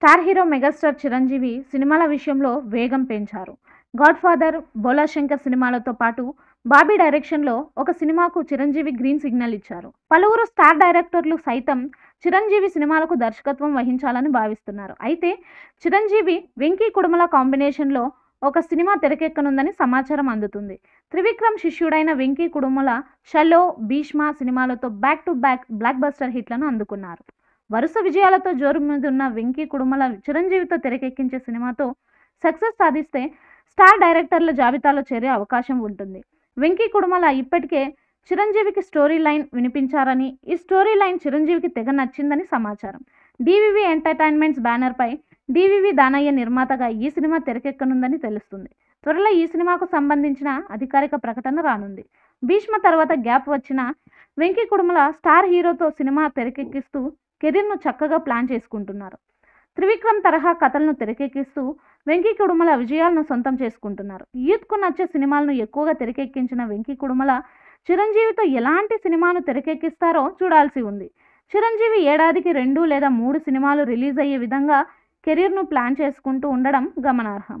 star hero megastar Chiranjeevi సినిమాల విషయంలో వేగం పెంచారు గాడ్ ఫాదర్ బోలాశంకర్ సినిమాలతో పాటు బాబీ డైరెక్షన్లో ఒక సినిమాకు చిరంజీవి గ్రీన్ సిగ్నల్ ఇచ్చారు పలువురు స్టార్ డైరెక్టర్లు సైతం చిరంజీవి సినిమాలకు దర్శకత్వం వహించాలని భావిస్తున్నారు అయితే చిరంజీవి వెంకీ కుడుమల కాంబినేషన్లో ఒక సినిమా తెరకెక్కనుందని సమాచారం అందుతుంది త్రివిక్రమ్ శిష్యుడైన వెంకీ కుడుమల షలో భీష్మ సినిమాలతో back to back blockbuster హిట్లను అందుకున్నారు వరుస విజయాలతో జోరు మీద ఉన్న వెంకీ కుడుమల చిరంజీవితో తెరకెక్కించే సినిమాతో సక్సెస్ సాధిస్తే స్టార్ డైరెక్టర్ల జాబితాలో చేరే అవకాశం ఉంటుంది వెంకీ కుడుమల ఇప్పటికే చిరంజీవికి స్టోరీ లైన్ వినిపించారని ఈ స్టోరీ లైన్ చిరంజీవికి తెగ నచ్చిందని సమాచారం డివివి ఎంటర్టైన్మెంట్స్ బ్యానర్పై డివివి దానయ్య నిర్మాతగా ఈ సినిమా తెరకెక్కనుందని తెలుస్తుంది త్వరలో ఈ సినిమాకు సంబంధించిన అధికారిక ప్రకటన రానుంది భీష్మ తర్వాత గ్యాప్ వచ్చిన వెంకీ కుడుమల స్టార్ హీరోతో సినిమా తెరకెక్కిస్తూ కెరీర్ను చక్కగా ప్లాన్ చేసుకుంటున్నారు త్రివిక్రమ్ తరహా కథలను తెరకెక్కిస్తూ వెంకీ కుడుమల విజయాలను సొంతం చేసుకుంటున్నారు యూత్కు నచ్చే సినిమాలను ఎక్కువగా తెరకెక్కించిన వెంకీ కుడుమల చిరంజీవితో ఎలాంటి సినిమాను తెరకెక్కిస్తారో చూడాల్సి ఉంది చిరంజీవి ఏడాదికి రెండు లేదా మూడు సినిమాలు రిలీజ్ అయ్యే విధంగా కెరీర్ను ప్లాన్ చేసుకుంటూ ఉండడం గమనార్హం